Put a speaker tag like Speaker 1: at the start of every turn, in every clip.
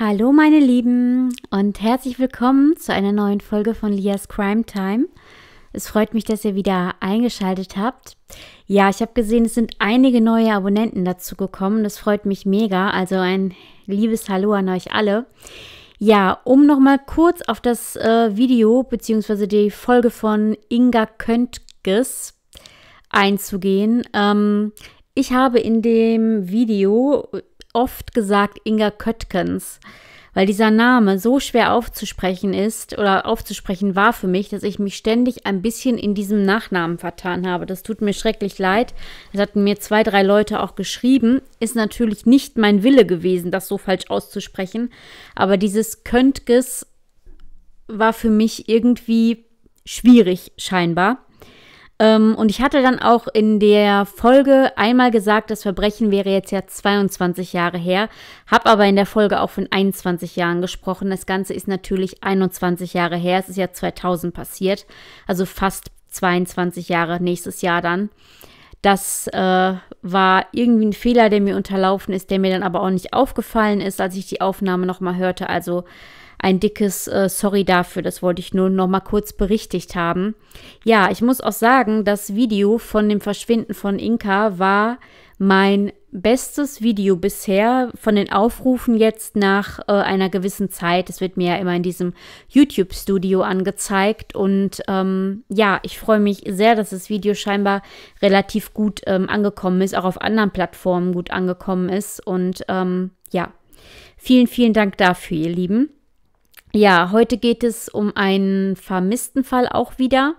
Speaker 1: Hallo meine Lieben und herzlich willkommen zu einer neuen Folge von Lias Crime Time. Es freut mich, dass ihr wieder eingeschaltet habt. Ja, ich habe gesehen, es sind einige neue Abonnenten dazu gekommen. Das freut mich mega. Also ein liebes Hallo an euch alle. Ja, um nochmal kurz auf das äh, Video bzw. die Folge von Inga Köntges einzugehen. Ähm, ich habe in dem Video oft gesagt Inga Köttkens, weil dieser Name so schwer aufzusprechen ist oder aufzusprechen war für mich, dass ich mich ständig ein bisschen in diesem Nachnamen vertan habe. Das tut mir schrecklich leid. Das hatten mir zwei, drei Leute auch geschrieben. Ist natürlich nicht mein Wille gewesen, das so falsch auszusprechen. Aber dieses Köntges war für mich irgendwie schwierig, scheinbar. Ähm, und ich hatte dann auch in der Folge einmal gesagt, das Verbrechen wäre jetzt ja 22 Jahre her, habe aber in der Folge auch von 21 Jahren gesprochen. Das Ganze ist natürlich 21 Jahre her, es ist ja 2000 passiert, also fast 22 Jahre nächstes Jahr dann. Das äh, war irgendwie ein Fehler, der mir unterlaufen ist, der mir dann aber auch nicht aufgefallen ist, als ich die Aufnahme nochmal hörte. Also ein dickes äh, Sorry dafür. Das wollte ich nur noch mal kurz berichtigt haben. Ja, ich muss auch sagen, das Video von dem Verschwinden von Inka war mein bestes Video bisher von den Aufrufen jetzt nach äh, einer gewissen Zeit. Es wird mir ja immer in diesem YouTube-Studio angezeigt. Und ähm, ja, ich freue mich sehr, dass das Video scheinbar relativ gut ähm, angekommen ist, auch auf anderen Plattformen gut angekommen ist. Und ähm, ja, vielen, vielen Dank dafür, ihr Lieben. Ja, heute geht es um einen vermissten Fall auch wieder.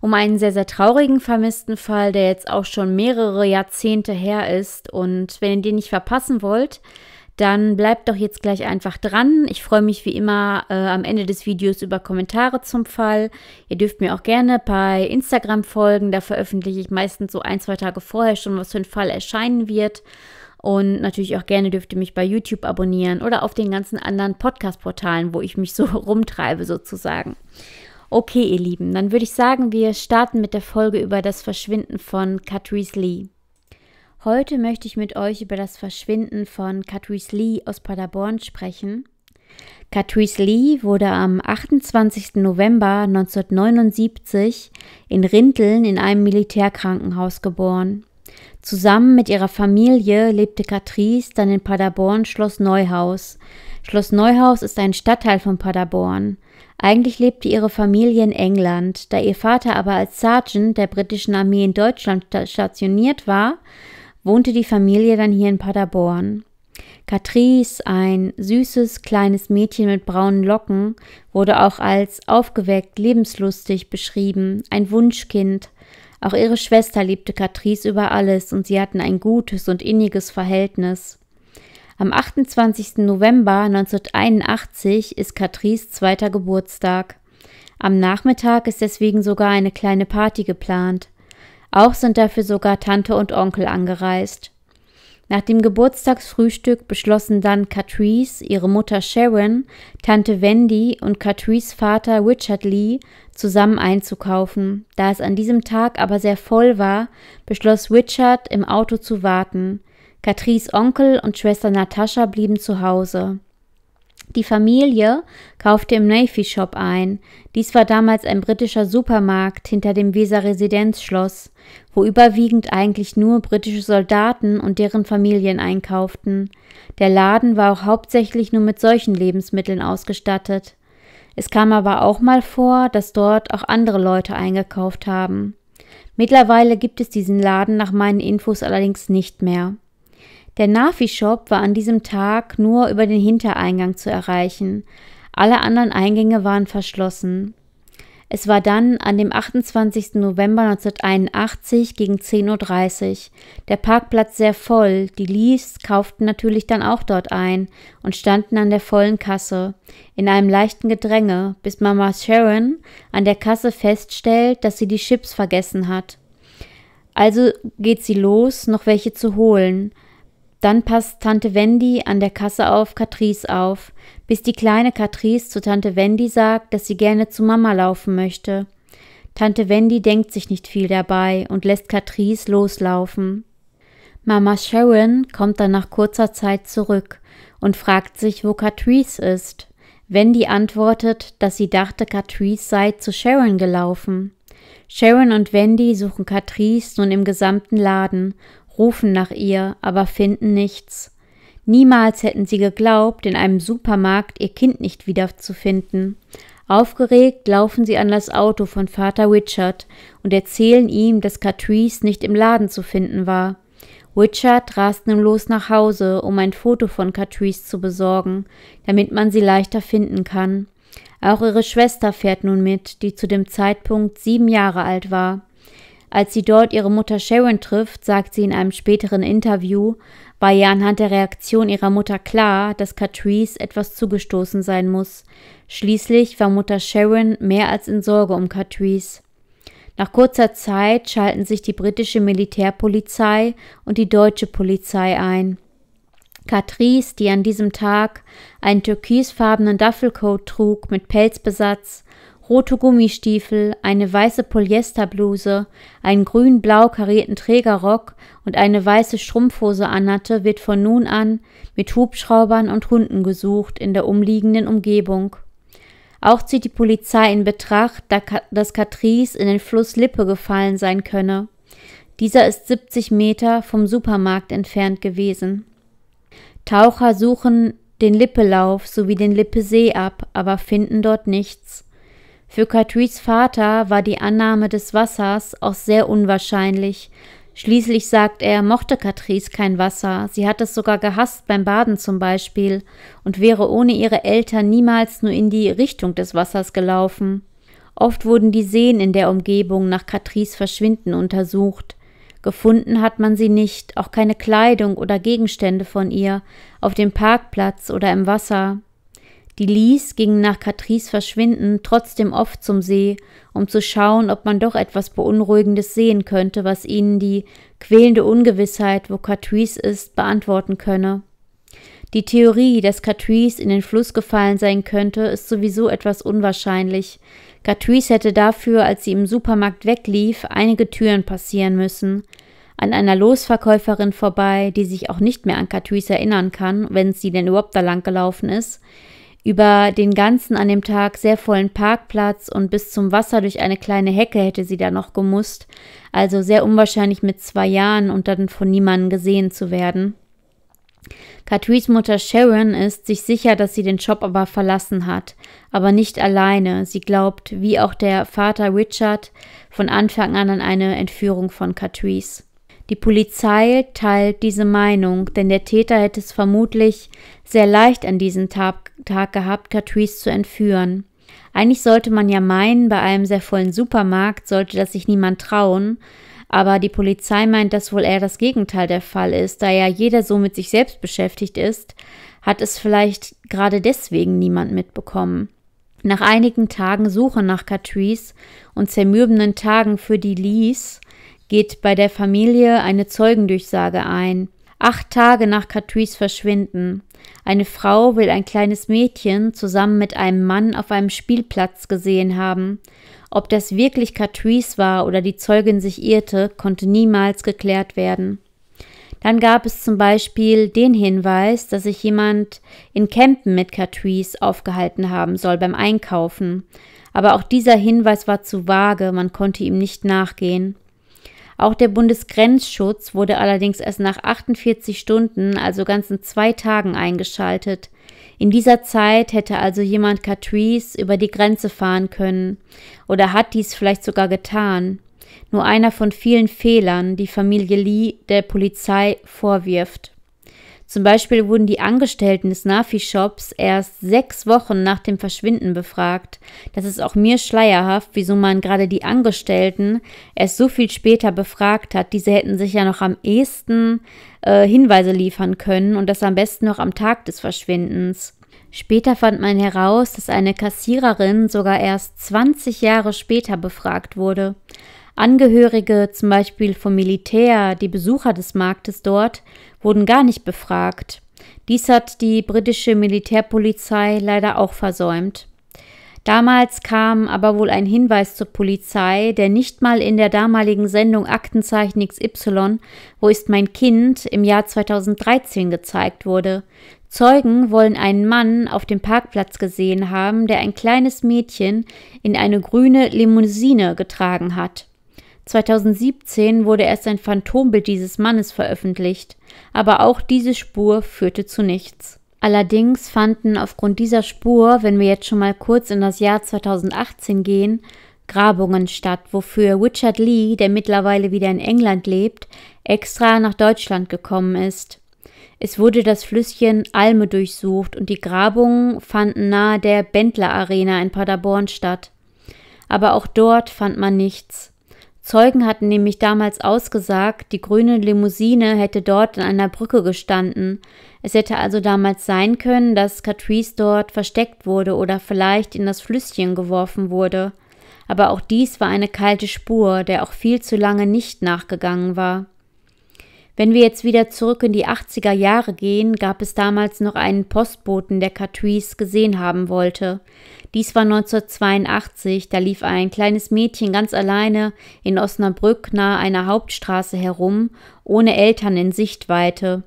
Speaker 1: Um einen sehr, sehr traurigen vermissten Fall, der jetzt auch schon mehrere Jahrzehnte her ist. Und wenn ihr den nicht verpassen wollt, dann bleibt doch jetzt gleich einfach dran. Ich freue mich wie immer äh, am Ende des Videos über Kommentare zum Fall. Ihr dürft mir auch gerne bei Instagram folgen. Da veröffentliche ich meistens so ein, zwei Tage vorher schon, was für ein Fall erscheinen wird. Und natürlich auch gerne dürft ihr mich bei YouTube abonnieren oder auf den ganzen anderen Podcast-Portalen, wo ich mich so rumtreibe sozusagen. Okay, ihr Lieben, dann würde ich sagen, wir starten mit der Folge über das Verschwinden von Catrice Lee. Heute möchte ich mit euch über das Verschwinden von Catrice Lee aus Paderborn sprechen. Catrice Lee wurde am 28. November 1979 in Rinteln in einem Militärkrankenhaus geboren. Zusammen mit ihrer Familie lebte Catrice dann in Paderborn Schloss Neuhaus. Schloss Neuhaus ist ein Stadtteil von Paderborn. Eigentlich lebte ihre Familie in England, da ihr Vater aber als Sergeant der britischen Armee in Deutschland stationiert war, wohnte die Familie dann hier in Paderborn. Catrice, ein süßes kleines Mädchen mit braunen Locken, wurde auch als aufgeweckt, lebenslustig beschrieben, ein Wunschkind, auch ihre Schwester liebte Catrice über alles und sie hatten ein gutes und inniges Verhältnis. Am 28. November 1981 ist Catrice zweiter Geburtstag. Am Nachmittag ist deswegen sogar eine kleine Party geplant. Auch sind dafür sogar Tante und Onkel angereist. Nach dem Geburtstagsfrühstück beschlossen dann Catrice, ihre Mutter Sharon, Tante Wendy und Catrice Vater Richard Lee zusammen einzukaufen. Da es an diesem Tag aber sehr voll war, beschloss Richard, im Auto zu warten. Catrice Onkel und Schwester Natascha blieben zu Hause. Die Familie kaufte im Navy Shop ein. Dies war damals ein britischer Supermarkt hinter dem Weser Residenzschloss, wo überwiegend eigentlich nur britische Soldaten und deren Familien einkauften. Der Laden war auch hauptsächlich nur mit solchen Lebensmitteln ausgestattet. Es kam aber auch mal vor, dass dort auch andere Leute eingekauft haben. Mittlerweile gibt es diesen Laden nach meinen Infos allerdings nicht mehr. Der navi shop war an diesem Tag nur über den Hintereingang zu erreichen. Alle anderen Eingänge waren verschlossen. Es war dann an dem 28. November 1981 gegen 10.30 Uhr. Der Parkplatz sehr voll. Die Lees kauften natürlich dann auch dort ein und standen an der vollen Kasse. In einem leichten Gedränge, bis Mama Sharon an der Kasse feststellt, dass sie die Chips vergessen hat. Also geht sie los, noch welche zu holen. Dann passt Tante Wendy an der Kasse auf Catrice auf, bis die kleine Catrice zu Tante Wendy sagt, dass sie gerne zu Mama laufen möchte. Tante Wendy denkt sich nicht viel dabei und lässt Catrice loslaufen. Mama Sharon kommt dann nach kurzer Zeit zurück und fragt sich, wo Catrice ist. Wendy antwortet, dass sie dachte, Catrice sei zu Sharon gelaufen. Sharon und Wendy suchen Catrice nun im gesamten Laden rufen nach ihr, aber finden nichts. Niemals hätten sie geglaubt, in einem Supermarkt ihr Kind nicht wiederzufinden. Aufgeregt laufen sie an das Auto von Vater Richard und erzählen ihm, dass Catrice nicht im Laden zu finden war. Richard rast nun los nach Hause, um ein Foto von Catrice zu besorgen, damit man sie leichter finden kann. Auch ihre Schwester fährt nun mit, die zu dem Zeitpunkt sieben Jahre alt war. Als sie dort ihre Mutter Sharon trifft, sagt sie in einem späteren Interview, war ihr anhand der Reaktion ihrer Mutter klar, dass Catrice etwas zugestoßen sein muss. Schließlich war Mutter Sharon mehr als in Sorge um Catrice. Nach kurzer Zeit schalten sich die britische Militärpolizei und die deutsche Polizei ein. Catrice, die an diesem Tag einen türkisfarbenen Duffelcoat trug mit Pelzbesatz rote Gummistiefel, eine weiße Polyesterbluse, einen grün-blau karierten Trägerrock und eine weiße Strumpfhose anhatte, wird von nun an mit Hubschraubern und Hunden gesucht in der umliegenden Umgebung. Auch zieht die Polizei in Betracht, dass Catrice in den Fluss Lippe gefallen sein könne. Dieser ist 70 Meter vom Supermarkt entfernt gewesen. Taucher suchen den Lippelauf sowie den Lippesee ab, aber finden dort nichts. Für Catrys Vater war die Annahme des Wassers auch sehr unwahrscheinlich. Schließlich sagt er, mochte Catrice kein Wasser, sie hat es sogar gehasst beim Baden zum Beispiel und wäre ohne ihre Eltern niemals nur in die Richtung des Wassers gelaufen. Oft wurden die Seen in der Umgebung nach Catrice Verschwinden untersucht. Gefunden hat man sie nicht, auch keine Kleidung oder Gegenstände von ihr, auf dem Parkplatz oder im Wasser. Die Lies gingen nach Catrice Verschwinden trotzdem oft zum See, um zu schauen, ob man doch etwas Beunruhigendes sehen könnte, was ihnen die quälende Ungewissheit, wo Catrice ist, beantworten könne. Die Theorie, dass Catrice in den Fluss gefallen sein könnte, ist sowieso etwas unwahrscheinlich. Catrice hätte dafür, als sie im Supermarkt weglief, einige Türen passieren müssen. An einer Losverkäuferin vorbei, die sich auch nicht mehr an Catrice erinnern kann, wenn sie denn überhaupt da lang gelaufen ist – über den ganzen an dem Tag sehr vollen Parkplatz und bis zum Wasser durch eine kleine Hecke hätte sie da noch gemusst, also sehr unwahrscheinlich mit zwei Jahren und dann von niemandem gesehen zu werden. Catrice Mutter Sharon ist sich sicher, dass sie den Job aber verlassen hat, aber nicht alleine. Sie glaubt, wie auch der Vater Richard, von Anfang an an eine Entführung von Catrice. Die Polizei teilt diese Meinung, denn der Täter hätte es vermutlich sehr leicht an diesem Tag, Tag gehabt, Catrice zu entführen. Eigentlich sollte man ja meinen, bei einem sehr vollen Supermarkt sollte das sich niemand trauen, aber die Polizei meint, dass wohl eher das Gegenteil der Fall ist, da ja jeder so mit sich selbst beschäftigt ist, hat es vielleicht gerade deswegen niemand mitbekommen. Nach einigen Tagen Suche nach Catrice und zermürbenden Tagen für die Lies geht bei der Familie eine Zeugendurchsage ein. Acht Tage nach Catrice Verschwinden. Eine Frau will ein kleines Mädchen zusammen mit einem Mann auf einem Spielplatz gesehen haben. Ob das wirklich Catrice war oder die Zeugin sich irrte, konnte niemals geklärt werden. Dann gab es zum Beispiel den Hinweis, dass sich jemand in Campen mit Catrice aufgehalten haben soll beim Einkaufen. Aber auch dieser Hinweis war zu vage, man konnte ihm nicht nachgehen. Auch der Bundesgrenzschutz wurde allerdings erst nach 48 Stunden, also ganzen zwei Tagen, eingeschaltet. In dieser Zeit hätte also jemand Catrice über die Grenze fahren können oder hat dies vielleicht sogar getan. Nur einer von vielen Fehlern, die Familie Lee der Polizei vorwirft. Zum Beispiel wurden die Angestellten des Nafi-Shops erst sechs Wochen nach dem Verschwinden befragt. Das ist auch mir schleierhaft, wieso man gerade die Angestellten erst so viel später befragt hat. Diese hätten sich ja noch am ehesten äh, Hinweise liefern können und das am besten noch am Tag des Verschwindens. Später fand man heraus, dass eine Kassiererin sogar erst 20 Jahre später befragt wurde. Angehörige, zum Beispiel vom Militär, die Besucher des Marktes dort, wurden gar nicht befragt. Dies hat die britische Militärpolizei leider auch versäumt. Damals kam aber wohl ein Hinweis zur Polizei, der nicht mal in der damaligen Sendung Aktenzeichen XY Wo ist mein Kind im Jahr 2013 gezeigt wurde. Zeugen wollen einen Mann auf dem Parkplatz gesehen haben, der ein kleines Mädchen in eine grüne Limousine getragen hat. 2017 wurde erst ein Phantombild dieses Mannes veröffentlicht, aber auch diese Spur führte zu nichts. Allerdings fanden aufgrund dieser Spur, wenn wir jetzt schon mal kurz in das Jahr 2018 gehen, Grabungen statt, wofür Richard Lee, der mittlerweile wieder in England lebt, extra nach Deutschland gekommen ist. Es wurde das Flüsschen Alme durchsucht und die Grabungen fanden nahe der Bendler Arena in Paderborn statt. Aber auch dort fand man nichts. Zeugen hatten nämlich damals ausgesagt, die grüne Limousine hätte dort an einer Brücke gestanden. Es hätte also damals sein können, dass Catrice dort versteckt wurde oder vielleicht in das Flüsschen geworfen wurde. Aber auch dies war eine kalte Spur, der auch viel zu lange nicht nachgegangen war. Wenn wir jetzt wieder zurück in die 80er Jahre gehen, gab es damals noch einen Postboten, der Catrice gesehen haben wollte. Dies war 1982, da lief ein kleines Mädchen ganz alleine in Osnabrück nahe einer Hauptstraße herum, ohne Eltern in Sichtweite.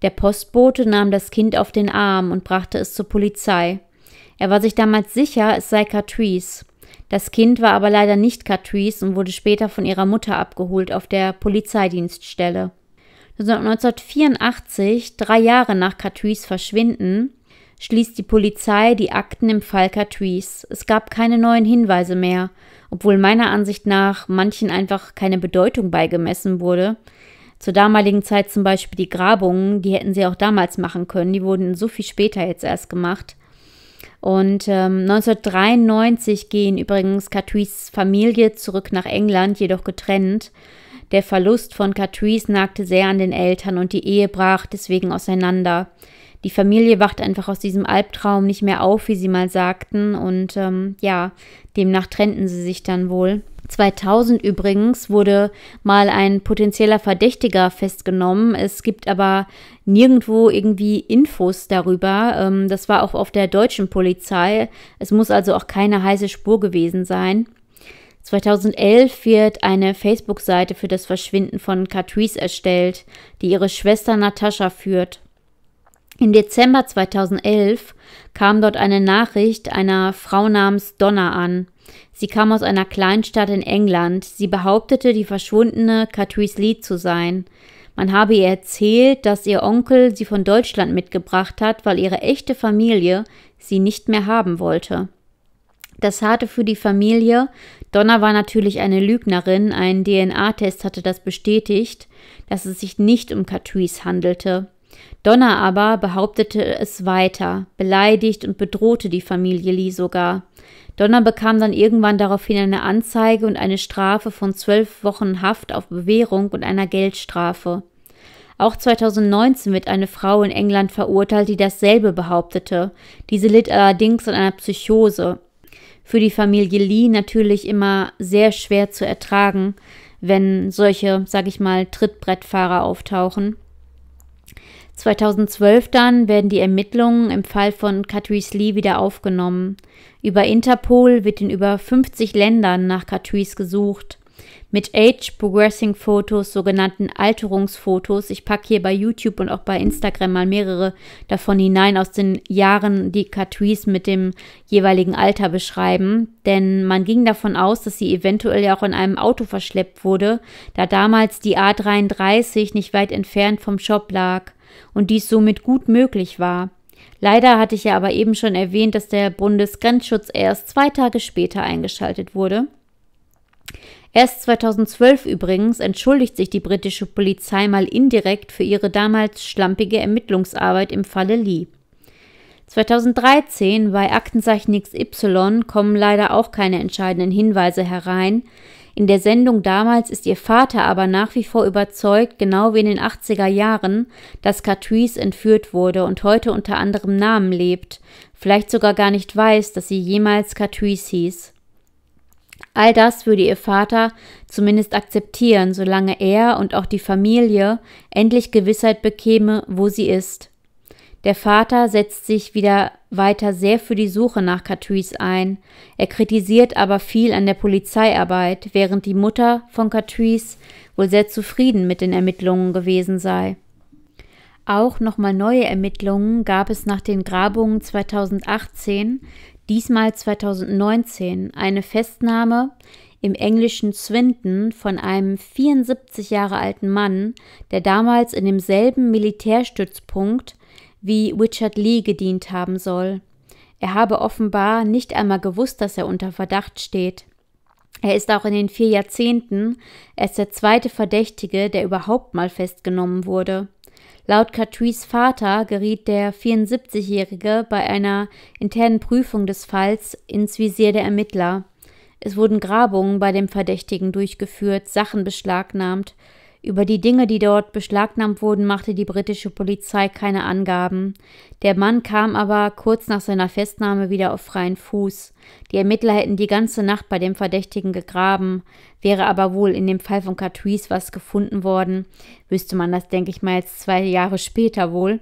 Speaker 1: Der Postbote nahm das Kind auf den Arm und brachte es zur Polizei. Er war sich damals sicher, es sei Catrice. Das Kind war aber leider nicht Catrice und wurde später von ihrer Mutter abgeholt auf der Polizeidienststelle. 1984, drei Jahre nach Catrice Verschwinden, schließt die Polizei die Akten im Fall Catrice. Es gab keine neuen Hinweise mehr, obwohl meiner Ansicht nach manchen einfach keine Bedeutung beigemessen wurde. Zur damaligen Zeit zum Beispiel die Grabungen, die hätten sie auch damals machen können, die wurden so viel später jetzt erst gemacht. Und ähm, 1993 gehen übrigens Catrice Familie zurück nach England, jedoch getrennt. Der Verlust von Catrice nagte sehr an den Eltern und die Ehe brach deswegen auseinander die Familie wacht einfach aus diesem Albtraum nicht mehr auf, wie sie mal sagten. Und ähm, ja, demnach trennten sie sich dann wohl. 2000 übrigens wurde mal ein potenzieller Verdächtiger festgenommen. Es gibt aber nirgendwo irgendwie Infos darüber. Ähm, das war auch auf der deutschen Polizei. Es muss also auch keine heiße Spur gewesen sein. 2011 wird eine Facebook-Seite für das Verschwinden von Catrice erstellt, die ihre Schwester Natascha führt. Im Dezember 2011 kam dort eine Nachricht einer Frau namens Donna an. Sie kam aus einer Kleinstadt in England. Sie behauptete, die verschwundene Catrice Lee zu sein. Man habe ihr erzählt, dass ihr Onkel sie von Deutschland mitgebracht hat, weil ihre echte Familie sie nicht mehr haben wollte. Das harte für die Familie. Donna war natürlich eine Lügnerin. Ein DNA-Test hatte das bestätigt, dass es sich nicht um Catrice handelte. Donna aber behauptete es weiter, beleidigt und bedrohte die Familie Lee sogar. Donna bekam dann irgendwann daraufhin eine Anzeige und eine Strafe von zwölf Wochen Haft auf Bewährung und einer Geldstrafe. Auch 2019 wird eine Frau in England verurteilt, die dasselbe behauptete. Diese litt allerdings an einer Psychose. Für die Familie Lee natürlich immer sehr schwer zu ertragen, wenn solche, sag ich mal, Trittbrettfahrer auftauchen. 2012 dann werden die Ermittlungen im Fall von Catrice Lee wieder aufgenommen. Über Interpol wird in über 50 Ländern nach Catrice gesucht. Mit Age-Progressing-Fotos, sogenannten Alterungsfotos, ich packe hier bei YouTube und auch bei Instagram mal mehrere davon hinein aus den Jahren, die Catrice mit dem jeweiligen Alter beschreiben. Denn man ging davon aus, dass sie eventuell ja auch in einem Auto verschleppt wurde, da damals die A33 nicht weit entfernt vom Shop lag und dies somit gut möglich war. Leider hatte ich ja aber eben schon erwähnt, dass der Bundesgrenzschutz erst zwei Tage später eingeschaltet wurde. Erst 2012 übrigens entschuldigt sich die britische Polizei mal indirekt für ihre damals schlampige Ermittlungsarbeit im Falle Lee. 2013 bei Aktenzeichen XY kommen leider auch keine entscheidenden Hinweise herein, in der Sendung damals ist ihr Vater aber nach wie vor überzeugt, genau wie in den 80er Jahren, dass Catrice entführt wurde und heute unter anderem Namen lebt, vielleicht sogar gar nicht weiß, dass sie jemals Catrice hieß. All das würde ihr Vater zumindest akzeptieren, solange er und auch die Familie endlich Gewissheit bekäme, wo sie ist. Der Vater setzt sich wieder weiter sehr für die Suche nach Catrice ein. Er kritisiert aber viel an der Polizeiarbeit, während die Mutter von Catrice wohl sehr zufrieden mit den Ermittlungen gewesen sei. Auch nochmal neue Ermittlungen gab es nach den Grabungen 2018, diesmal 2019, eine Festnahme im englischen Swinton von einem 74 Jahre alten Mann, der damals in demselben Militärstützpunkt wie Richard Lee gedient haben soll. Er habe offenbar nicht einmal gewusst, dass er unter Verdacht steht. Er ist auch in den vier Jahrzehnten erst der zweite Verdächtige, der überhaupt mal festgenommen wurde. Laut Catrice Vater geriet der 74-Jährige bei einer internen Prüfung des Falls ins Visier der Ermittler. Es wurden Grabungen bei dem Verdächtigen durchgeführt, Sachen beschlagnahmt, über die Dinge, die dort beschlagnahmt wurden, machte die britische Polizei keine Angaben. Der Mann kam aber kurz nach seiner Festnahme wieder auf freien Fuß. Die Ermittler hätten die ganze Nacht bei dem Verdächtigen gegraben. Wäre aber wohl in dem Fall von Catrice was gefunden worden, wüsste man das, denke ich mal, jetzt zwei Jahre später wohl.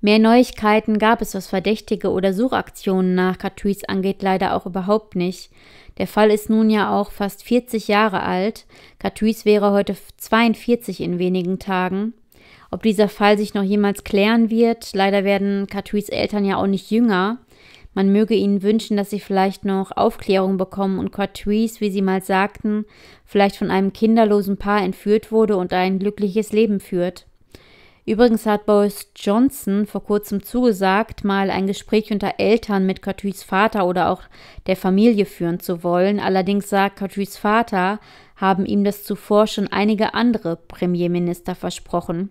Speaker 1: Mehr Neuigkeiten gab es, was Verdächtige oder Suchaktionen nach Catrice angeht, leider auch überhaupt nicht. Der Fall ist nun ja auch fast 40 Jahre alt. Catrice wäre heute 42 in wenigen Tagen. Ob dieser Fall sich noch jemals klären wird, leider werden Catrice Eltern ja auch nicht jünger. Man möge ihnen wünschen, dass sie vielleicht noch Aufklärung bekommen und Catrice, wie sie mal sagten, vielleicht von einem kinderlosen Paar entführt wurde und ein glückliches Leben führt. Übrigens hat Boris Johnson vor kurzem zugesagt, mal ein Gespräch unter Eltern mit Cartys Vater oder auch der Familie führen zu wollen. Allerdings sagt Cartys Vater, haben ihm das zuvor schon einige andere Premierminister versprochen.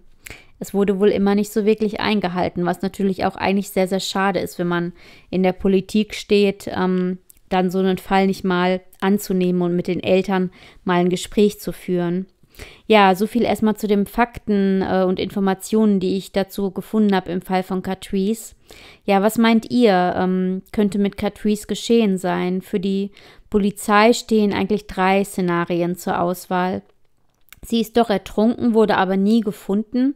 Speaker 1: Es wurde wohl immer nicht so wirklich eingehalten, was natürlich auch eigentlich sehr, sehr schade ist, wenn man in der Politik steht, ähm, dann so einen Fall nicht mal anzunehmen und mit den Eltern mal ein Gespräch zu führen. Ja, so viel erstmal zu den Fakten äh, und Informationen, die ich dazu gefunden habe im Fall von Catrice. Ja, was meint ihr? Ähm, könnte mit Catrice geschehen sein? Für die Polizei stehen eigentlich drei Szenarien zur Auswahl. Sie ist doch ertrunken, wurde aber nie gefunden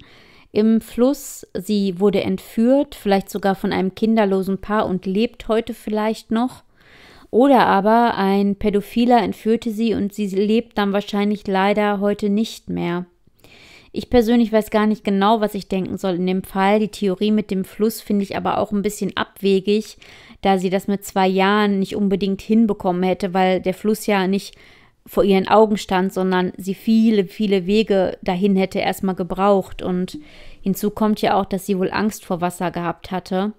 Speaker 1: im Fluss. Sie wurde entführt, vielleicht sogar von einem kinderlosen Paar und lebt heute vielleicht noch. Oder aber ein Pädophiler entführte sie und sie lebt dann wahrscheinlich leider heute nicht mehr. Ich persönlich weiß gar nicht genau, was ich denken soll in dem Fall. Die Theorie mit dem Fluss finde ich aber auch ein bisschen abwegig, da sie das mit zwei Jahren nicht unbedingt hinbekommen hätte, weil der Fluss ja nicht vor ihren Augen stand, sondern sie viele, viele Wege dahin hätte erstmal gebraucht. Und hinzu kommt ja auch, dass sie wohl Angst vor Wasser gehabt hatte.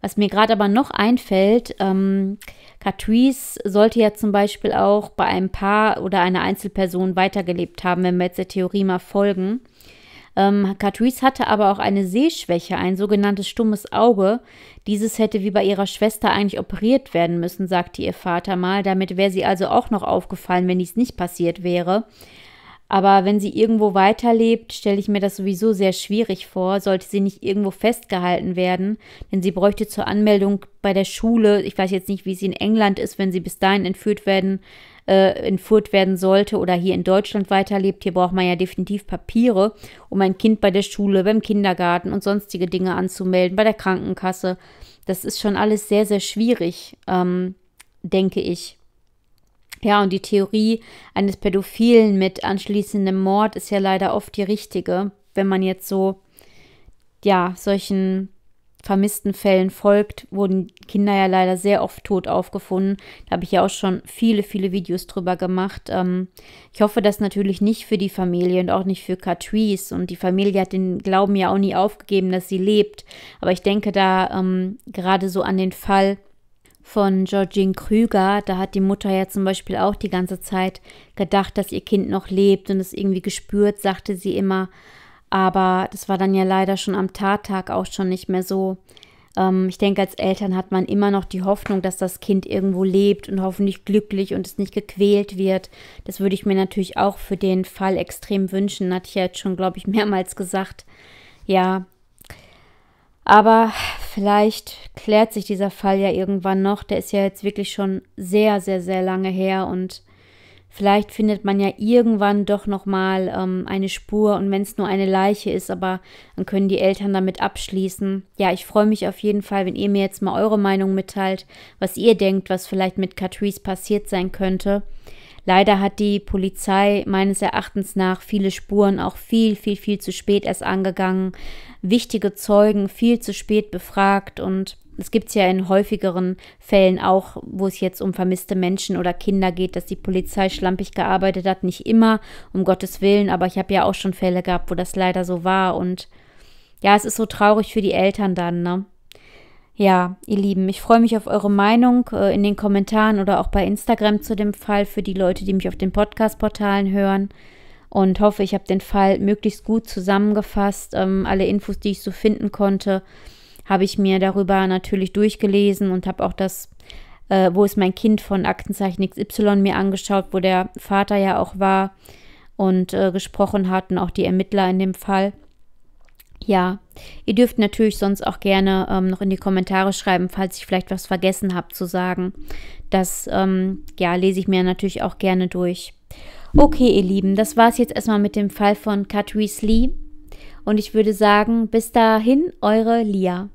Speaker 1: Was mir gerade aber noch einfällt, ähm, Catrice sollte ja zum Beispiel auch bei einem Paar oder einer Einzelperson weitergelebt haben, wenn wir jetzt der Theorie mal folgen. Ähm, Catrice hatte aber auch eine Sehschwäche, ein sogenanntes stummes Auge. Dieses hätte wie bei ihrer Schwester eigentlich operiert werden müssen, sagte ihr Vater mal. Damit wäre sie also auch noch aufgefallen, wenn dies nicht passiert wäre. Aber wenn sie irgendwo weiterlebt, stelle ich mir das sowieso sehr schwierig vor, sollte sie nicht irgendwo festgehalten werden, denn sie bräuchte zur Anmeldung bei der Schule, ich weiß jetzt nicht, wie sie in England ist, wenn sie bis dahin entführt werden, äh, entführt werden sollte oder hier in Deutschland weiterlebt, hier braucht man ja definitiv Papiere, um ein Kind bei der Schule, beim Kindergarten und sonstige Dinge anzumelden, bei der Krankenkasse. Das ist schon alles sehr, sehr schwierig, ähm, denke ich. Ja, und die Theorie eines Pädophilen mit anschließendem Mord ist ja leider oft die richtige, wenn man jetzt so, ja, solchen vermissten Fällen folgt, wurden Kinder ja leider sehr oft tot aufgefunden. Da habe ich ja auch schon viele, viele Videos drüber gemacht. Ähm, ich hoffe das natürlich nicht für die Familie und auch nicht für Catrice. Und die Familie hat den Glauben ja auch nie aufgegeben, dass sie lebt. Aber ich denke da ähm, gerade so an den Fall von Georgine Krüger. Da hat die Mutter ja zum Beispiel auch die ganze Zeit gedacht, dass ihr Kind noch lebt und es irgendwie gespürt, sagte sie immer. Aber das war dann ja leider schon am Tattag auch schon nicht mehr so. Ähm, ich denke, als Eltern hat man immer noch die Hoffnung, dass das Kind irgendwo lebt und hoffentlich glücklich und es nicht gequält wird. Das würde ich mir natürlich auch für den Fall extrem wünschen. Hatte ich ja jetzt schon, glaube ich, mehrmals gesagt. Ja, aber vielleicht klärt sich dieser Fall ja irgendwann noch. Der ist ja jetzt wirklich schon sehr, sehr, sehr lange her und vielleicht findet man ja irgendwann doch noch mal ähm, eine Spur und wenn es nur eine Leiche ist, aber dann können die Eltern damit abschließen. Ja, ich freue mich auf jeden Fall, wenn ihr mir jetzt mal eure Meinung mitteilt, was ihr denkt, was vielleicht mit Catrice passiert sein könnte. Leider hat die Polizei meines Erachtens nach viele Spuren auch viel, viel, viel zu spät erst angegangen, wichtige Zeugen viel zu spät befragt und es gibt es ja in häufigeren Fällen auch, wo es jetzt um vermisste Menschen oder Kinder geht, dass die Polizei schlampig gearbeitet hat. Nicht immer, um Gottes Willen, aber ich habe ja auch schon Fälle gehabt, wo das leider so war. Und ja, es ist so traurig für die Eltern dann, ne? Ja, ihr Lieben, ich freue mich auf eure Meinung äh, in den Kommentaren oder auch bei Instagram zu dem Fall für die Leute, die mich auf den Podcast-Portalen hören. Und hoffe, ich habe den Fall möglichst gut zusammengefasst. Ähm, alle Infos, die ich so finden konnte, habe ich mir darüber natürlich durchgelesen und habe auch das, äh, wo ist mein Kind von Aktenzeichen XY mir angeschaut, wo der Vater ja auch war und äh, gesprochen hatten, auch die Ermittler in dem Fall ja, ihr dürft natürlich sonst auch gerne ähm, noch in die Kommentare schreiben, falls ich vielleicht was vergessen habe zu sagen. Das, ähm, ja, lese ich mir natürlich auch gerne durch. Okay, ihr Lieben, das war es jetzt erstmal mit dem Fall von Catrice Lee. Und ich würde sagen, bis dahin, eure Lia.